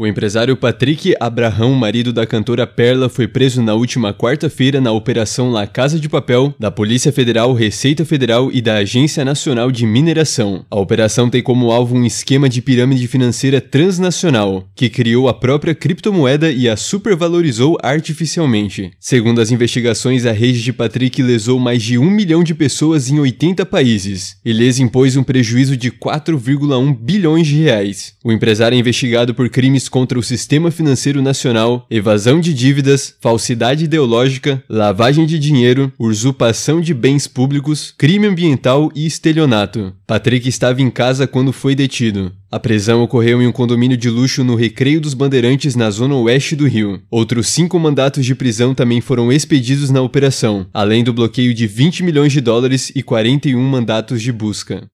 O empresário Patrick Abraham, marido da cantora Perla, foi preso na última quarta-feira na Operação La Casa de Papel da Polícia Federal, Receita Federal e da Agência Nacional de Mineração. A operação tem como alvo um esquema de pirâmide financeira transnacional, que criou a própria criptomoeda e a supervalorizou artificialmente. Segundo as investigações, a rede de Patrick lesou mais de um milhão de pessoas em 80 países e lhes impôs um prejuízo de 4,1 bilhões de reais. O empresário é investigado por crimes contra o sistema financeiro nacional, evasão de dívidas, falsidade ideológica, lavagem de dinheiro, usurpação de bens públicos, crime ambiental e estelionato. Patrick estava em casa quando foi detido. A prisão ocorreu em um condomínio de luxo no Recreio dos Bandeirantes, na zona oeste do Rio. Outros cinco mandatos de prisão também foram expedidos na operação, além do bloqueio de 20 milhões de dólares e 41 mandatos de busca.